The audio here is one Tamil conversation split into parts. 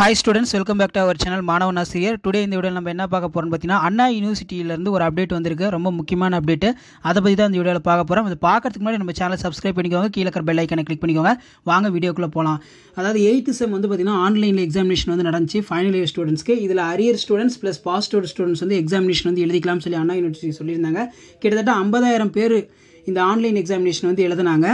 hi students welcome back to our channel மாணவன் ஆசிரியர் டுடே இந்த வீடியோவில் நம்ம என்ன பார்க்க போகிறோம் பார்த்தீங்கன்னா அண்ணா யூனிவர்சிட்டியிலேருந்து ஒரு அப்டேட் வந்திருக்கு ரொம்ப முக்கியமான அப்டேட்டு அதை பற்றி தான் இந்த வீடியோவில் பார்க்க போகிறோம் அது பார்க்கறதுக்கு முன்னாடி நம்ம சேனல் சப்ஸ்கிரைப் பண்ணிக்கோங்க கீழே இருக்கிற பெல் ஐக்கனை கிளிக் பண்ணிக்கோங்க வாங்க வீடியோக்குள்ளே போகலாம் அதாவது எயித்து செம் வந்து பார்த்திங்கன்னா ஆன்லைனில் எக்ஸாமினேஷன் வந்து நடந்துச்சு ஃபைனல் இயர் ஸ்டூடெண்ட்ஸ்க்கு இதில் arrear students plus past students வந்து எக்ஸாமினேஷன் வந்து எழுதிக்கலாம் சொல்லி அண்ணா யூனிவர்சிட்டி சொல்லியிருந்தாங்க கிட்டத்தட்ட ஐம்பதாயிரம் பேர் இந்த ஆன்லைன் எக்ஸாமினேஷன் வந்து எழுதினாங்க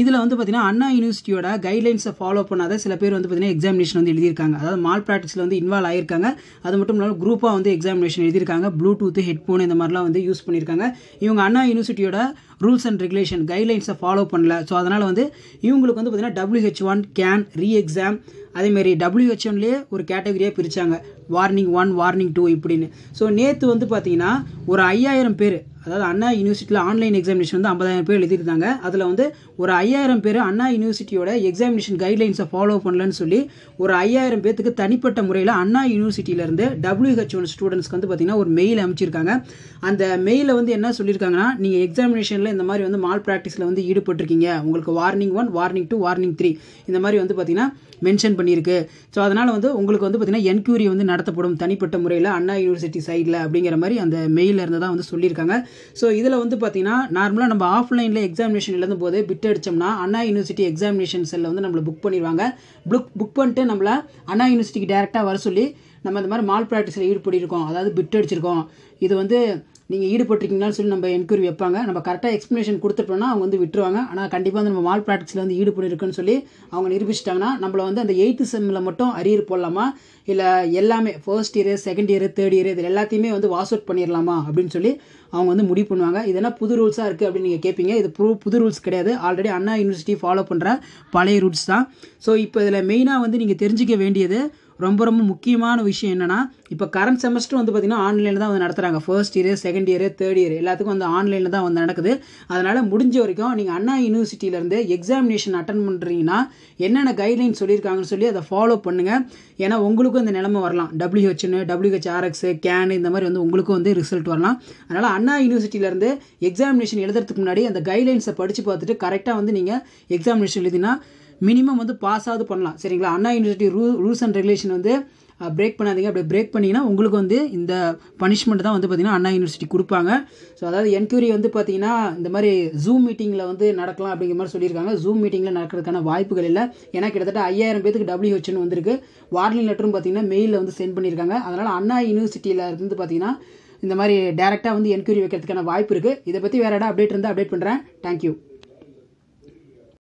இதில் வந்து பார்த்தீங்கன்னா அண்ணா யூனிவர்சிட்டியோட கைட்லைன்ஸை ஃபாலோ பண்ணாத சில பேர் வந்து பார்த்தீங்கன்னா எக்ஸாமினேஷன் வந்து எழுதியிருக்காங்க அதாவது மால் ப்ராக்டிஸில் வந்து இன்வால்வ் ஆயிருக்காங்க அது மட்டும் இல்லாமல் குரூப்பாக வந்து எக்ஸாமினேஷன் எழுதியிருக்காங்க ப்ளூடூத் ஹெட்ஃபோன் இந்த மாதிரிலாம் வந்து யூஸ் பண்ணியிருக்காங்க இவங்க அண்ணா யூனிவர்சிட்டியோட ரூல்ஸ் அண்ட் ரெகுலேஷன் கைட்லைன்ஸை ஃபாலோ பண்ணல ஸோ அதனால் வந்து இவங்களுக்கு வந்து பார்த்தீங்கன்னா W H one can re exam அதேமாரி டபிள்யூஹெச்ஒன்லேயே ஒரு கேட்டகரியாக பிரித்தாங்க வார்னிங் ஒன் வார்னிங் டூ இப்படின்னு ஸோ நேற்று வந்து பார்த்தீங்கன்னா ஒரு ஐயாயிரம் பேர் அதாவது அண்ணா யூனிவர்சிட்டியில் ஆன்லைன் எக்ஸாமினேஷன் வந்து ஐம்பதாயிரம் பேர் எழுதியிருந்தாங்க அதில் வந்து ஒரு ஐயாயிரம் பேர் அண்ணா யூனிவர்சிட்டியோட எக்ஸாமினேஷன் கைட்லைன்ஸை ஃபாலோ பண்ணலன்னு சொல்லி ஒரு ஐயாயிரம் பேத்துக்கு தனிப்பட்ட முறையில் அண்ணா யூனிவர்சிட்டியிலேருந்து ஒன் ஸ்டூடெண்ட்ஸ்க்கு வந்து பார்த்திங்கன்னா ஒரு மெயில் அமைச்சிருக்காங்க அந்த மெயிலில் வந்து என்ன சொல்லியிருக்காங்கன்னா நீங்கள் எக்ஸாமினேஷனில் இந்த மாதிரி வந்து மால் ப்ராக்டிஸில் வந்து ஈடுபட்டிருக்கீங்க உங்களுக்கு warning one warning two warning three இந்த மாதிரி வந்து பார்த்திங்கன்னா மென்ஷன் பண்ணியிருக்கு ஸோ அதனால் வந்து உங்களுக்கு வந்து பார்த்திங்கன்னா என்கொயரி வந்து நடத்தப்படும் தனிப்பட்ட முறையில் அண்ணா யூனிவர்சிட்டி சைடில் அப்படிங்கிற மாதிரி அந்த மெயிலில் இருந்து தான் வந்து சொல்லியிருக்காங்க ஸோ இதில் வந்து பார்த்தீங்கன்னா நார்மலாக நம்ம ஆஃப்லைனில் எக்ஸாமினேஷன் எழுதும் போது பிட் அடித்தோம்னா அண்ணா யூனிவர்சிட்டி எக்ஸாமினேஷன் செல்லில் வந்து நம்மளை புக் பண்ணிடுவாங்க புக் புக் பண்ணிட்டு நம்மளை அண்ணா யூனிவர்சிட்டிக்கு டேரெக்டாக வர சொல்லி நம்ம இந்த மாதிரி மால் ப்ராக்டிஸில் ஈடுபட்டிருக்கோம் அதாவது பிட் அடிச்சிருக்கோம் இது வந்து நீங்கள் ஈடுபட்டிருக்கீங்களான்னு சொல்லி நம்ம என்கொயரி வைப்பாங்க நம்ம கரெக்டாக எக்ஸ்ப்ளனேஷன் கொடுத்துட்டோம்னா அவங்க வந்து விட்டுருவாங்க ஆனால் கண்டிப்பாக வந்து நம்ம மால் ப்ராக்டிஸில் வந்து ஈடுபட்டிருக்குன்னு சொல்லி அவங்க நிரூபிச்சிட்டாங்கன்னா நம்மளை வந்து அந்த எயித்து செம்மில் மட்டும் அரியர் போடலாமா இல்லை எல்லாமே first year second year third year இது எல்லாத்தையுமே வந்து வாஷ் அவுட் பண்ணிடலாமா அப்படின்னு சொல்லி அவங்க வந்து முடிவு பண்ணுவாங்க இது என்ன புது ரூல்ஸாக இருக்குது அப்படின்னு நீங்கள் கேட்பீங்க இது புது ரூல்ஸ் கிடையாது ஆல்ரெடி அண்ணா யூனிவர்சிட்டி ஃபாலோ பண்ணுற பழைய ரூல்ஸ் தான் ஸோ இப்போ இதில் மெயினாக வந்து நீங்கள் தெரிஞ்சிக்க வேண்டியது ரொம்ப ரொம்ப முக்கியமான விஷயம் என்னென்னா இப்போ கரண்ட் செமஸ்டர் வந்து பார்த்திங்கன்னா ஆன்லைனில் தான் வந்து நடத்துகிறாங்க first year second year third year எல்லாத்துக்கும் வந்து ஆன்லைனில் தான் வந்து நடக்குது அதனால் முடிஞ்ச வரைக்கும் நீங்கள் அண்ணா யூனிவர்சிட்டியிலேருந்து எக்ஸாமினேஷன் அட்டன் பண்ணுறீங்கன்னா என்னென்ன கைட்லைன் சொல்லியிருக்காங்கன்னு சொல்லி அதை ஃபாலோ பண்ணுங்கள் ஏன்னா உங்களுக்கும் இந்த நிலமை வரலாம் டபிள்யூஹெச்னு டபிள்யூஹெச்ஆர்எக்ஸ் கேனு இந்த மாதிரி வந்து உங்களுக்கும் வந்து ரிசல்ட் வரலாம் அதனால் அண்ணா யூனிவர்சிட்டியிலேருந்து எக்ஸாமினேஷன் எழுதுறதுக்கு முன்னாடி அந்த கைட்லைன்ஸை படித்து பார்த்துட்டு கரெக்டாக வந்து நீங்கள் எக்ஸாமினேஷன் எழுதினா மினிமம் வந்து பாஸ் ஆகுது பண்ணலாம் சரிங்களா அண்ணா யூனிவர்சிட்டி ரூ ரூல்ஸ் அண்ட் ரெகுலேஷன் வந்து பிரேக் பண்ணாதீங்க அப்படி பிரேக் பண்ணிங்கன்னா உங்களுக்கு வந்து இந்த பனிஷ்மெண்ட் தான் வந்து பார்த்திங்கன்னா அண்ணா யூனிவர்சிட்டி கொடுப்பாங்க ஸோ அதாவது என்கொயரி வந்து பார்த்திங்கன்னா இந்த மாதிரி ஜூம் மீட்டிங்கில் வந்து நடக்கலாம் அப்படிங்கிற மாதிரி சொல்லியிருக்காங்க ஜூம் மீட்டிங்கில் நடக்கிறதுக்கான வாய்ப்புகள் இல்லை ஏன்னா கிட்டத்தட்ட ஐயாயிரம் பேத்துக்கு டபிள்யூஹெச்னு வந்திருக்கு வார்னிங் லெட்டரும் பார்த்திங்கன்னா மெயிலில் வந்து சென்ட் பண்ணியிருக்காங்க அதனால் அண்ணா யூனிவர்சிட்டியில் இருந்து பார்த்திங்கன்னா இந்த மாதிரி டேரெக்டாக வந்து என்கொயரி வைக்கிறதுக்கான வாய்ப்பு இருக்குது இதை பற்றி வேறு இடம் அப்டேட் இருந்தால் அப்டேட் பண்ணுறேன் தேங்க்யூ